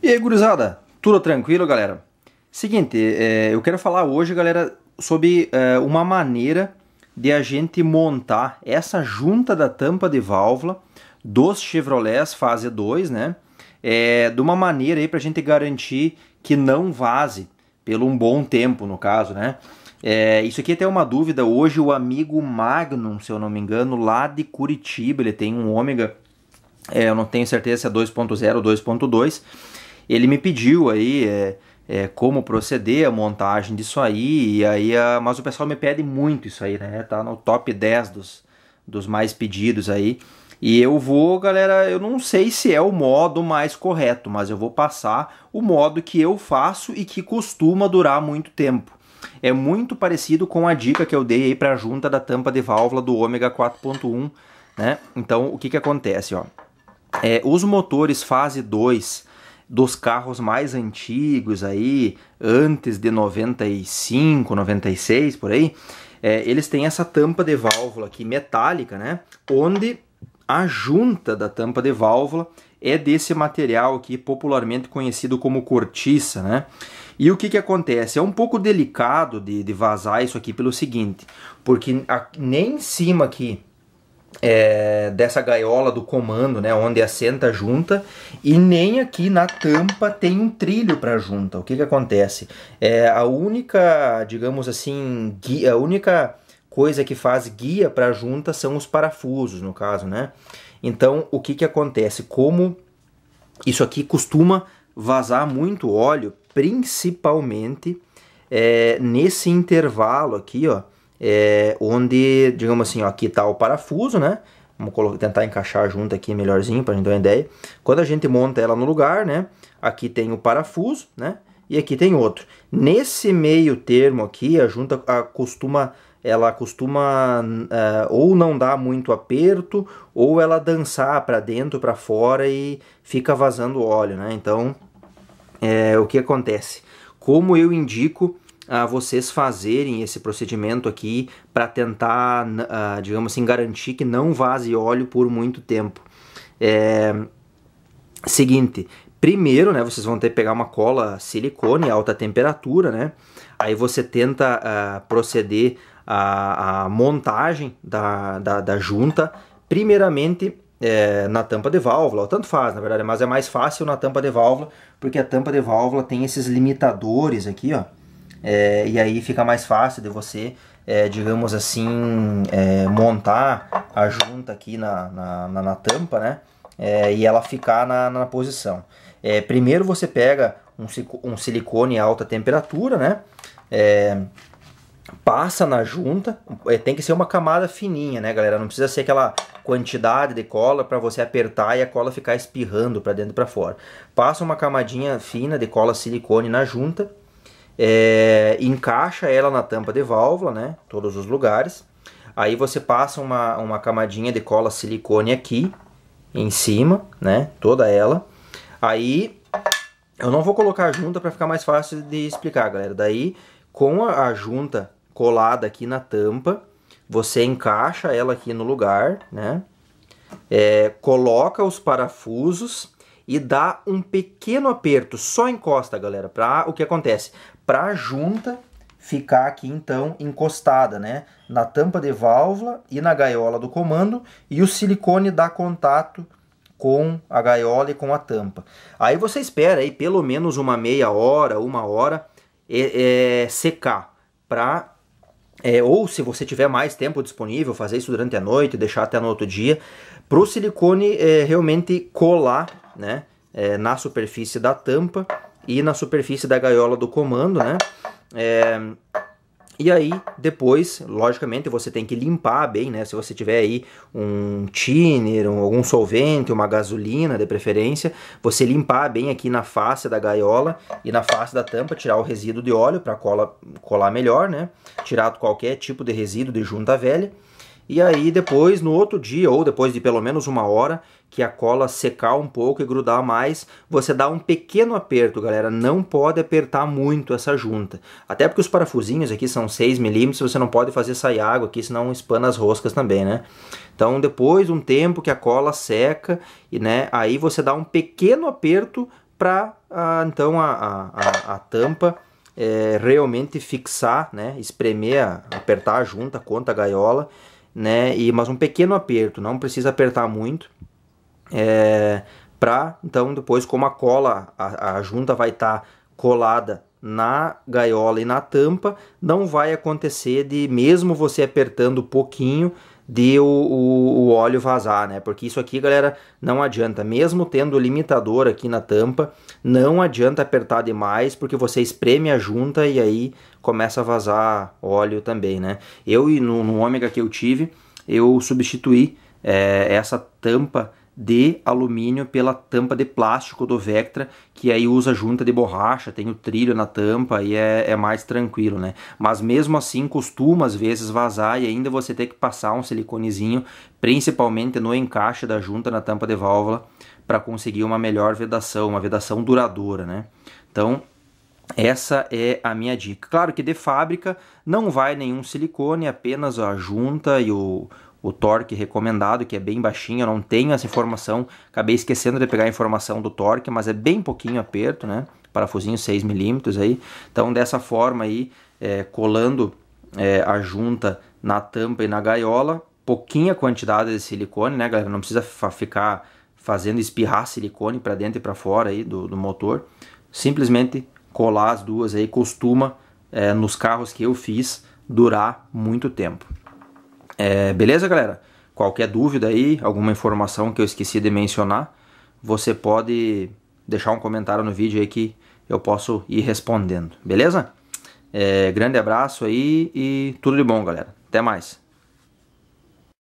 E aí, gurizada? Tudo tranquilo, galera? Seguinte, é, eu quero falar hoje, galera, sobre é, uma maneira de a gente montar essa junta da tampa de válvula dos Chevrolets fase 2, né? É, de uma maneira aí para a gente garantir que não vaze pelo um bom tempo, no caso, né? É, isso aqui é até é uma dúvida. Hoje o amigo Magnum, se eu não me engano, lá de Curitiba, ele tem um ômega, é, eu não tenho certeza se é 2.0 ou 2.2, ele me pediu aí é, é, como proceder a montagem disso aí, e aí a, mas o pessoal me pede muito isso aí, né? Tá no top 10 dos, dos mais pedidos aí. E eu vou, galera, eu não sei se é o modo mais correto, mas eu vou passar o modo que eu faço e que costuma durar muito tempo. É muito parecido com a dica que eu dei aí para a junta da tampa de válvula do ômega 4.1, né? Então, o que que acontece, ó? É, os motores fase 2 dos carros mais antigos aí, antes de 95, 96 por aí, é, eles têm essa tampa de válvula aqui metálica, né? Onde a junta da tampa de válvula é desse material aqui popularmente conhecido como cortiça, né? E o que, que acontece? É um pouco delicado de, de vazar isso aqui pelo seguinte, porque a, nem em cima aqui é, dessa gaiola do comando, né, onde assenta a junta, e nem aqui na tampa tem um trilho para a junta. O que, que acontece? É a única, digamos assim, guia, a única coisa que faz guia para a junta são os parafusos, no caso, né? Então, o que, que acontece? Como isso aqui costuma vazar muito óleo, principalmente é, nesse intervalo aqui, ó, é, onde, digamos assim, ó, aqui está o parafuso, né? Vamos colocar, tentar encaixar junto aqui melhorzinho para a gente ter uma ideia. Quando a gente monta ela no lugar, né? Aqui tem o parafuso, né? E aqui tem outro. Nesse meio termo aqui, a junta a, costuma ela costuma uh, é, ou não dar muito aperto ou ela dançar para dentro para fora e fica vazando óleo né então é, o que acontece como eu indico a vocês fazerem esse procedimento aqui para tentar, uh, digamos assim, garantir que não vaze óleo por muito tempo. É... Seguinte, primeiro, né, vocês vão ter que pegar uma cola silicone alta temperatura, né? Aí você tenta uh, proceder à, montagem da, da, da junta, primeiramente... É, na tampa de válvula, tanto faz na verdade, mas é mais fácil na tampa de válvula, porque a tampa de válvula tem esses limitadores aqui, ó, é, e aí fica mais fácil de você, é, digamos assim, é, montar a junta aqui na, na, na, na tampa, né? É, e ela ficar na, na posição. É, primeiro você pega um, um, silicone alta temperatura, né? É, passa na junta, tem que ser uma camada fininha, né, galera? Não precisa ser aquela quantidade de cola para você apertar e a cola ficar espirrando para dentro e para fora. Passa uma camadinha fina de cola silicone na junta é, encaixa ela na tampa de válvula, né? Todos os lugares. Aí você passa uma, uma camadinha de cola silicone aqui em cima, né? Toda ela. Aí eu não vou colocar a junta para ficar mais fácil de explicar, galera. Daí com a, a junta colada aqui na tampa, você encaixa ela aqui no lugar, né? É, coloca os parafusos e dá um pequeno aperto, só encosta, galera, para o que acontece? para a junta ficar aqui então encostada, né? Na tampa de válvula e na gaiola do comando e o silicone dá contato com a gaiola e com a tampa. Aí você espera aí pelo menos uma meia hora, uma hora é, é, secar para é, ou se você tiver mais tempo disponível, fazer isso durante a noite, deixar até no outro dia, para o silicone é, realmente colar né, é, na superfície da tampa e na superfície da gaiola do comando, né? É, e aí, depois, logicamente, você tem que limpar bem, né? Se você tiver aí um thinner, um, algum solvente, uma gasolina de preferência, você limpar bem aqui na face da gaiola e na face da tampa, tirar o resíduo de óleo para cola colar melhor, né? Tirar qualquer tipo de resíduo de junta velha. E aí depois, no outro dia, ou depois de pelo menos uma hora, que a cola secar um pouco e grudar mais, você dá um pequeno aperto, galera. Não pode apertar muito essa junta. Até porque os parafusinhos aqui são 6 milímetros, você não pode fazer sair água aqui, senão espana as roscas também, né? Então depois de um tempo que a cola seca, e né, aí você dá um pequeno aperto para ah, então a, a, a, a tampa... É, realmente fixar, né, espremer, apertar a junta contra a gaiola né? E mas um pequeno aperto, não precisa apertar muito. É, para então depois como a cola, a, a junta vai estar tá colada na gaiola e na tampa, não vai acontecer de mesmo você apertando pouquinho, de o, o, o, óleo vazar, né? Porque isso aqui, galera, não adianta. Mesmo tendo limitador aqui na tampa, não adianta apertar demais, porque você espreme a junta e aí começa a vazar óleo também, né? Eu, no, no ômega que eu tive, eu substituí é, essa tampa de alumínio pela tampa de plástico do Vectra, que aí usa junta de borracha, tem o trilho na tampa e é, é mais tranquilo, né? Mas mesmo assim costuma às vezes vazar e ainda você ter que passar um siliconezinho, principalmente no encaixe da junta na tampa de válvula, para conseguir uma melhor vedação, uma vedação duradoura, né? Então, essa é a minha dica. Claro que de fábrica não vai nenhum silicone, apenas a junta e o, o torque recomendado, que é bem baixinho, eu não tenho essa informação, acabei esquecendo de pegar a informação do torque, mas é bem pouquinho aperto, né? Parafusinho 6 milímetros aí. Então, dessa forma aí, é, colando é, a junta na tampa e na gaiola, pouquinha quantidade de silicone, né, galera? Não precisa ficar fazendo espirrar silicone para dentro e para fora aí do, do motor. Simplesmente colar as duas aí, costuma, é, nos carros que eu fiz, durar muito tempo. É, beleza, galera? Qualquer dúvida aí, alguma informação que eu esqueci de mencionar, você pode deixar um comentário no vídeo aí que eu posso ir respondendo, beleza? É, grande abraço aí e tudo de bom, galera. Até mais.